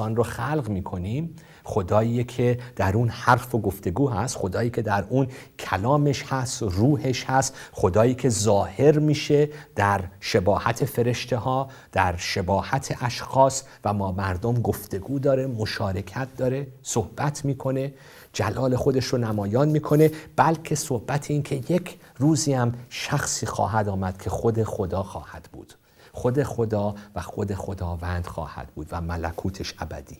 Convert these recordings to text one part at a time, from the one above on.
انسان رو خلق میکنیم خدایی که در اون حرف و گفتگو هست خدایی که در اون کلامش هست روحش هست خدایی که ظاهر میشه در شباهت فرشته ها در شباهت اشخاص و ما مردم گفتگو داره مشارکت داره صحبت میکنه جلال خودش رو نمایان میکنه بلکه صحبت این که یک روزی هم شخصی خواهد آمد که خود خدا خواهد بود خود خدا و خود خداوند خواهد بود و ملکوتش ابدی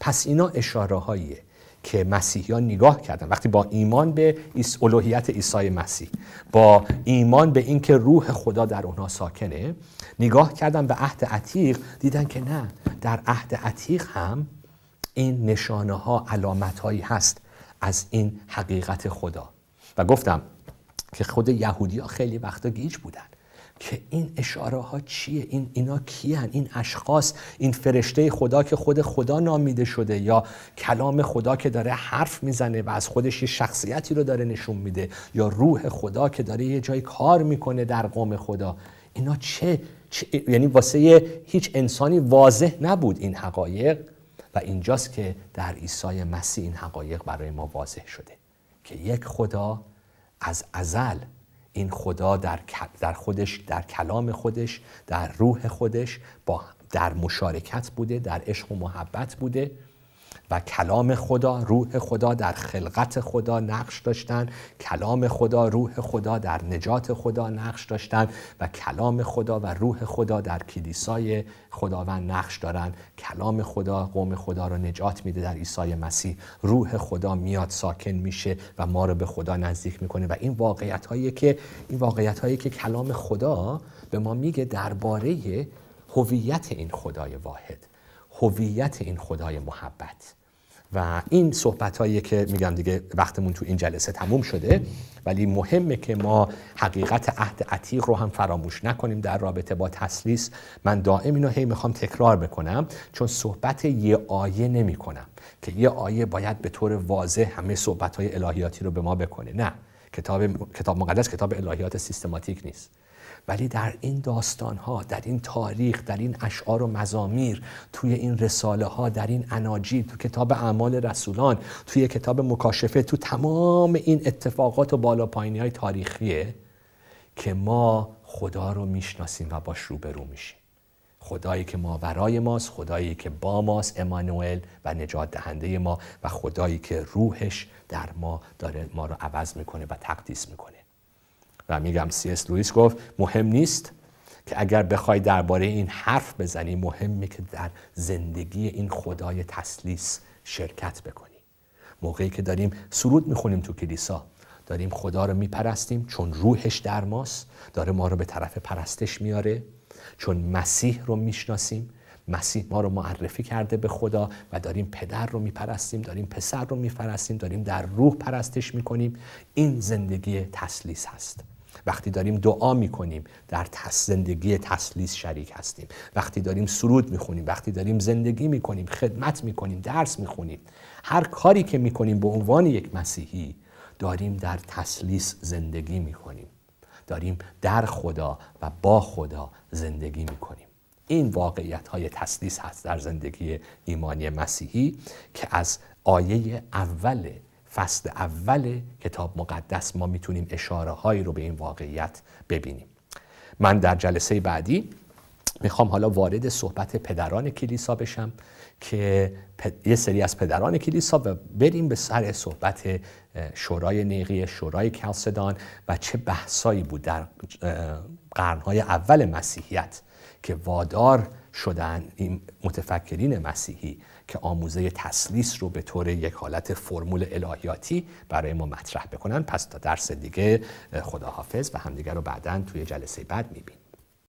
پس اینا اشاره هاییه که مسیحیان نگاه کردن وقتی با ایمان به ایس الوهیت عیسی مسیح با ایمان به اینکه روح خدا در اونها ساکنه نگاه کردن به عهد عتیق دیدن که نه در عهد عتیق هم این نشانه ها علامت هایی هست از این حقیقت خدا و گفتم که خود یهودی ها خیلی وقتا گیج بودن که این اشاره ها چیه این اینا کیان این اشخاص این فرشته خدا که خود خدا نامیده شده یا کلام خدا که داره حرف میزنه و از خودش یه شخصیتی رو داره نشون میده یا روح خدا که داره یه جای کار میکنه در قوم خدا اینا چه, یعنی واسه هیچ انسانی واضح نبود این حقایق و اینجاست که در عیسی مسیح این حقایق برای ما واضح شده که یک خدا از ازل این خدا در, در خودش در کلام خودش در روح خودش با در مشارکت بوده در عشق و محبت بوده و کلام خدا روح خدا در خلقت خدا نقش داشتن کلام خدا روح خدا در نجات خدا نقش داشتن و کلام خدا و روح خدا در کلیسای خداوند نقش دارند کلام خدا قوم خدا را نجات میده در عیسی مسیح روح خدا میاد ساکن میشه و ما رو به خدا نزدیک میکنه و این واقعیت هایی که این واقعیت هایی که کلام خدا به ما میگه درباره هویت این خدای واحد هویت این خدای محبت و این صحبت هایی که میگم دیگه وقتمون تو این جلسه تموم شده ولی مهمه که ما حقیقت عهد عتیق رو هم فراموش نکنیم در رابطه با تسلیس من دائم اینو هی میخوام تکرار بکنم چون صحبت یه آیه نمی کنم که یه آیه باید به طور واضح همه صحبت های الهیاتی رو به ما بکنه نه کتاب, کتاب مقدس کتاب الهیات سیستماتیک نیست ولی در این داستان ها در این تاریخ در این اشعار و مزامیر توی این رساله ها در این اناجیل تو کتاب اعمال رسولان توی کتاب مکاشفه تو تمام این اتفاقات و بالا های تاریخیه که ما خدا رو میشناسیم و باش روبرو میشیم خدایی که ما ورای ماست خدایی که با ماست امانوئل و نجات دهنده ما و خدایی که روحش در ما داره ما رو عوض میکنه و تقدیس میکنه و میگم سی اس لوئیس گفت مهم نیست که اگر بخوای درباره این حرف بزنی مهمه که در زندگی این خدای تسلیس شرکت بکنی موقعی که داریم سرود میخونیم تو کلیسا داریم خدا رو میپرستیم چون روحش در ماست داره ما رو به طرف پرستش میاره چون مسیح رو میشناسیم مسیح ما رو معرفی کرده به خدا و داریم پدر رو میپرستیم داریم پسر رو میپرستیم داریم در روح پرستش میکنیم این زندگی تسلیس هست وقتی داریم دعا میکنیم در زندگی تسلیس شریک هستیم وقتی داریم سرود میخونیم وقتی داریم زندگی میکنیم خدمت میکنیم درس میخونیم هر کاری که میکنیم به عنوان یک مسیحی داریم در تسلیس زندگی میکنیم داریم در خدا و با خدا زندگی میکنیم این واقعیت های تسلیس هست در زندگی ایمانی مسیحی که از آیه اول فصل اول کتاب مقدس ما میتونیم اشاره هایی رو به این واقعیت ببینیم من در جلسه بعدی میخوام حالا وارد صحبت پدران کلیسا بشم که یه سری از پدران کلیسا و بریم به سر صحبت شورای نیقی شورای کلسدان و چه بحثایی بود در قرنهای اول مسیحیت که وادار شدن این متفکرین مسیحی که آموزه تسلیس رو به طور یک حالت فرمول الهیاتی برای ما مطرح بکنن پس تا درس دیگه خداحافظ و همدیگر رو بعدا توی جلسه بعد میبینیم